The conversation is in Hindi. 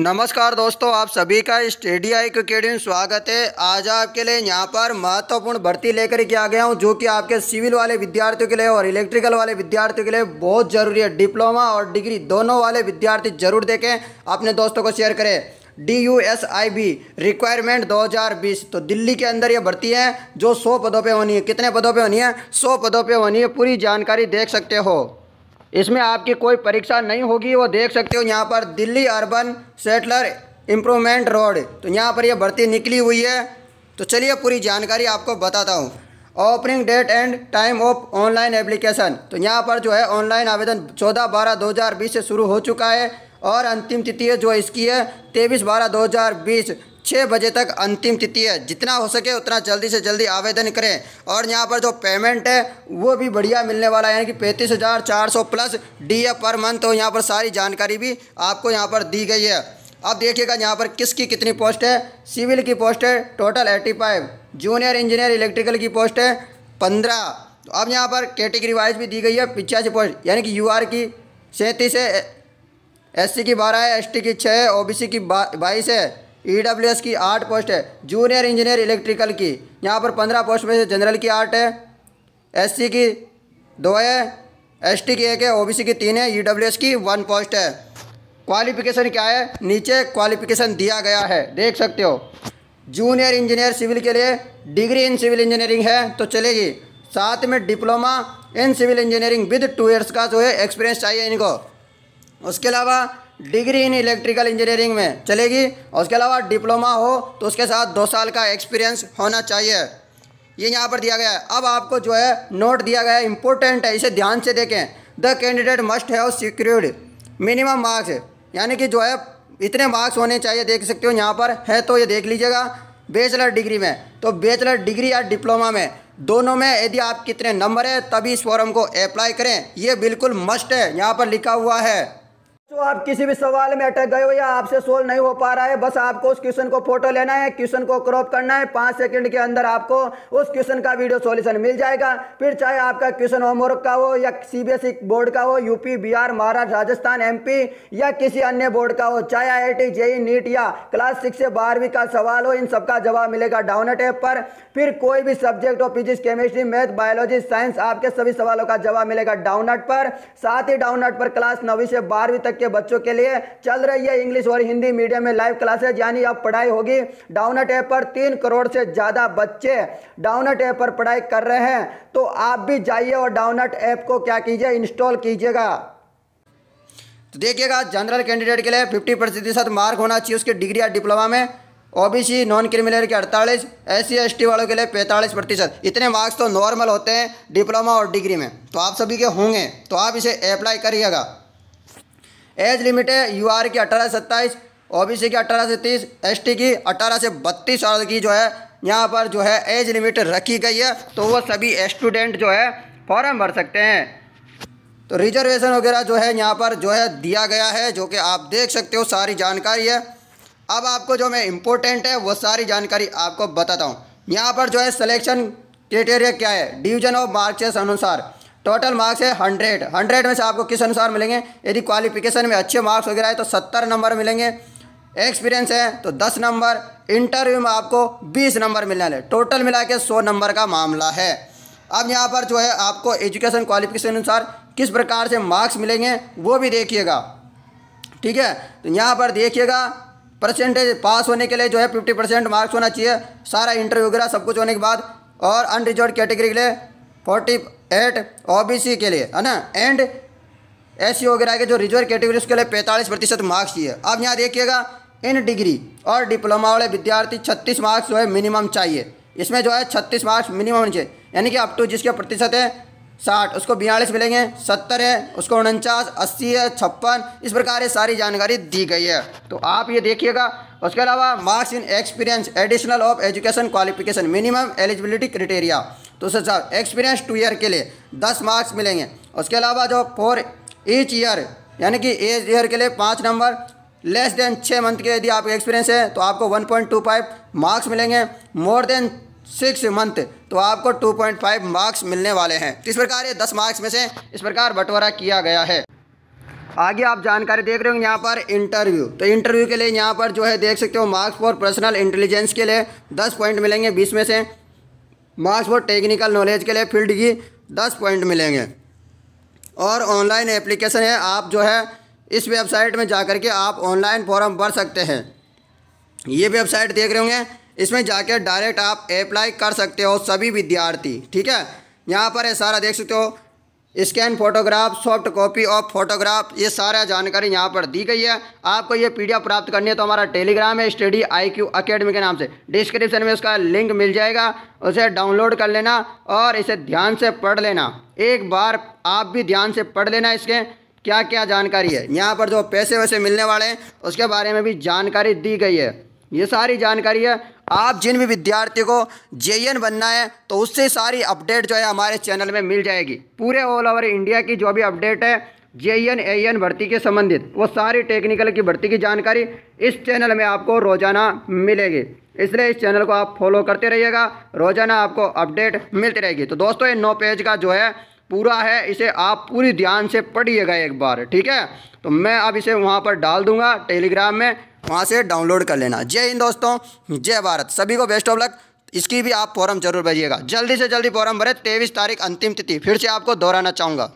नमस्कार दोस्तों आप सभी का स्टेडी आई में स्वागत है आज आपके लिए यहाँ पर महत्वपूर्ण भर्ती लेकर के आ गया हूँ जो कि आपके सिविल वाले विद्यार्थियों के लिए और इलेक्ट्रिकल वाले विद्यार्थियों के लिए बहुत ज़रूरी है डिप्लोमा और डिग्री दोनों वाले विद्यार्थी जरूर देखें अपने दोस्तों को शेयर करें D U S I B requirement 2020 तो दिल्ली के अंदर ये भर्ती है जो सौ पदों पर होनी है कितने पदों पर होनी है सौ पदों पर होनी है पूरी जानकारी देख सकते हो इसमें आपकी कोई परीक्षा नहीं होगी वो देख सकते हो यहाँ पर Delhi urban settler improvement road तो यहाँ पर ये भर्ती निकली हुई है तो चलिए पूरी जानकारी आपको बताता हूँ opening date and time of online application तो यहाँ पर जो है ऑनलाइन आवेदन 14 बारह 2020 से शुरू हो चुका है और अंतिम तिथि जो इसकी है तेईस बारह दो हज़ार बीस छः बजे तक अंतिम तिथि है जितना हो सके उतना जल्दी से जल्दी आवेदन करें और यहाँ पर जो पेमेंट है वो भी बढ़िया मिलने वाला है यानी कि पैंतीस हज़ार चार सौ plus D A per month तो यहाँ पर सारी जानकारी भी आपको यहाँ पर दी गई है अब देखिएगा यहाँ पर किसकी कितनी पोस्ट है सिविल की पोस्ट है total eighty five junior engineer electrical की पोस्ट है पंद्रह तो अब यहाँ पर कैटेगरी वाइज भी दी गई है पिचासी पोस्ट यानी कि यू की सैंतीस है एससी की बारह है एसटी की छः है ओबीसी की बाईस है ईडब्ल्यू e की आठ पोस्ट है जूनियर इंजीनियर इलेक्ट्रिकल की यहाँ पर पंद्रह पोस्ट में से जनरल की आठ है एससी की दो है एसटी की एक है ओबीसी की तीन है ईडब्ल्यूएस e की वन पोस्ट है क्वालिफिकेशन क्या है नीचे क्वालिफिकेशन दिया गया है देख सकते हो जूनियर इंजीनियर सिविल के लिए डिग्री इन सिविल इंजीनियरिंग है तो चलेगी साथ में diploma in civil engineering with two years का जो है एक्सपीरियंस चाहिए इनको उसके अलावा डिग्री इन इलेक्ट्रिकल इंजीनियरिंग में चलेगी और उसके अलावा डिप्लोमा हो तो उसके साथ दो साल का एक्सपीरियंस होना चाहिए ये यहाँ पर दिया गया है अब आपको जो है नोट दिया गया है इंपॉर्टेंट है इसे ध्यान से देखें the candidate must have secured minimum marks यानी कि जो है इतने मार्क्स होने चाहिए देख सकते हो यहाँ पर है तो ये देख लीजिएगा बेचलर डिग्री में तो बेचलर डिग्री या डिप्लोमा में दोनों में यदि आप कितने नंबर है तभी इस फॉरम को अप्लाई करें ये बिल्कुल मस्ट है यहाँ पर लिखा हुआ है तो आप किसी भी सवाल में अटक गए हो या आपसे सोल्व नहीं हो पा रहा है बस आपको उस क्वेश्चन को फोटो लेना है क्वेश्चन को क्रॉप करना है पाँच सेकंड के अंदर आपको उस क्वेश्चन का वीडियो सॉल्यूशन मिल जाएगा फिर चाहे आपका क्वेश्चन होमवर्क का हो या सीबीएसई बोर्ड e का हो यूपी बिहार महाराष्ट्र राजस्थान एम या किसी अन्य बोर्ड का हो चाहे आई आई जेई नीट या क्लास सिक्स से बारहवीं का सवाल हो इन सबका जवाब मिलेगा डाउन एट पर फिर कोई भी सब्जेक्ट हो physics chemistry math biology science आपके सभी सवालों का जवाब मिलेगा डाउन पर साथ ही डाउन पर क्लास नौवीं से बारहवीं तक के के बच्चों के लिए चल रही है इंग्लिश और हिंदी मीडियम में लाइव क्लासेज यानी अब पढ़ाई होगी डाउनट ऐप पर तीन करोड़ से ज़्यादा बच्चे डाउनट ऐप पर पढ़ाई कर रहे हैं तो आप भी जाइए और डाउनट ऐप को क्या कीजिए इंस्टॉल कीजिएगा तो देखिएगा जनरल कैंडिडेट के लिए फिफ्टी प्रतिशत मार्क होना चाहिए उसके डिग्री या डिप्लोमा में ओबीसी नॉन क्रिमिनल के 48 एस सी वालों के लिए 45 प्रतिशत इतने मार्क्स तो नॉर्मल होते हैं डिप्लोमा और डिग्री में तो आप सभी के होंगे तो आप इसे अप्लाई करिएगा एज लिमिट है यू आर की अठारह से सत्ताईस ओ बी सी की अठारह से तीस एस टी की अठारह से बत्तीस साल की जो है यहाँ पर जो है एज लिमिट रखी गई है तो वो सभी स्टूडेंट जो है फॉर्म भर सकते हैं तो रिजर्वेशन वगैरह जो है यहाँ पर जो है दिया गया है जो कि आप देख सकते हो सारी जानकारी है अब आपको जो मैं इम्पोर्टेंट है वो सारी जानकारी आपको बताता हूँ यहाँ पर जो है सिलेक्शन क्राइटेरिया क्या है डिवीजन ऑफ मार्क्स अनुसार टोटल मार्क्स है हंड्रेड हंड्रेड में से आपको किस अनुसार मिलेंगे यदि क्वालिफिकेशन में अच्छे मार्क्स वगैरह है तो सत्तर नंबर मिलेंगे एक्सपीरियंस है तो दस नंबर इंटरव्यू में आपको बीस नंबर मिलने वाले टोटल मिला के सौ नंबर का मामला है अब यहाँ पर जो है आपको एजुकेशन क्वालिफिकेशन अनुसार किस प्रकार से मार्क्स मिलेंगे वो भी देखिएगा ठीक है तो यहाँ पर देखिएगा परसेंटेज पास होने के लिए जो है फिफ्टी परसेंट मार्क्स होना चाहिए सारा इंटरव्यू वगैरह सब कुछ होने के बाद और अनरिजर्व कैटेगरी के लिए फोर्टी एट ओबीसी के लिए है ना एंड एस वगैरह के जो रिजर्व कैटेगरी उसके लिए पैंतालीस प्रतिशत मार्क्स चाहिए अब यहाँ देखिएगा इन डिग्री और डिप्लोमा वाले विद्यार्थी छत्तीस मार्क्स जो है मिनिमम चाहिए इसमें जो है छत्तीस मार्क्स मिनिमम चाहिए यानी कि अप टू जिसके प्रतिशत है साठ उसको बयालीस मिलेंगे सत्तर है उसको उनचास अस्सी है छप्पन इस प्रकार ये सारी जानकारी दी गई है तो आप ये देखिएगा उसके अलावा marks in experience additional of education qualification minimum eligibility criteria तो सर साहब एक्सपीरियंस टू ईयर के लिए दस मार्क्स मिलेंगे उसके अलावा जो फोर ईच ईयर यानी कि एज ईयर के लिए पाँच नंबर लेस देन छः मंथ के यदि आपका एक्सपीरियंस है तो आपको 1.25 मार्क्स मिलेंगे मोर देन सिक्स मंथ तो आपको 2.5 मार्क्स मिलने वाले हैं इस प्रकार ये 10 मार्क्स में से इस प्रकार बंटवारा किया गया है आगे आप जानकारी देख रहे हो यहाँ पर इंटरव्यू तो इंटरव्यू के लिए यहाँ पर जो है देख सकते हो मार्क्स फॉर पर्सनल इंटेलिजेंस के लिए दस पॉइंट मिलेंगे बीस में से मार्क्स फॉर टेक्निकल नॉलेज के लिए फील्ड की दस पॉइंट मिलेंगे और ऑनलाइन एप्लीकेशन है आप जो है इस वेबसाइट में जा कर के आप ऑनलाइन फॉर्म भर सकते हैं ये वेबसाइट देख रहे होंगे इसमें जाकर डायरेक्ट आप अप्लाई कर सकते हो सभी विद्यार्थी ठीक है यहाँ पर है सारा देख सकते हो scan photograph soft copy of photograph ये सारा जानकारी यहाँ पर दी गई है आपको ये पीडीएफ प्राप्त करनी है तो हमारा टेलीग्राम है स्टडी आईक्यू अकेडमी के नाम से डिस्क्रिप्शन में उसका लिंक मिल जाएगा उसे डाउनलोड कर लेना और इसे ध्यान से पढ़ लेना एक बार आप भी ध्यान से पढ़ लेना इसके क्या क्या जानकारी है यहाँ पर जो पैसे वैसे मिलने वाले हैं उसके बारे में भी जानकारी दी गई है ये सारी जानकारी है आप जिन भी विद्यार्थी को जे बनना है तो उससे सारी अपडेट जो है हमारे चैनल में मिल जाएगी पूरे ऑल ओवर इंडिया की जो भी अपडेट है जे एन ए एन भर्ती के संबंधित वो सारी टेक्निकल की भर्ती की जानकारी इस चैनल में आपको रोज़ाना मिलेगी इसलिए इस चैनल को आप फॉलो करते रहिएगा रोज़ाना आपको अपडेट मिलती रहेगी तो दोस्तों ये नौ पेज का जो है पूरा है इसे आप पूरी ध्यान से पढ़िएगा एक बार ठीक है तो मैं अब इसे वहाँ पर डाल दूँगा टेलीग्राम में वहाँ से डाउनलोड कर लेना जय हिंद दोस्तों जय भारत सभी को बेस्ट ऑफ लक इसकी भी आप फॉर्म जरूर भरिएगा जल्दी से जल्दी फॉर्म भरे तेईस तारीख अंतिम तिथि फिर से आपको दोहराना चाहूँगा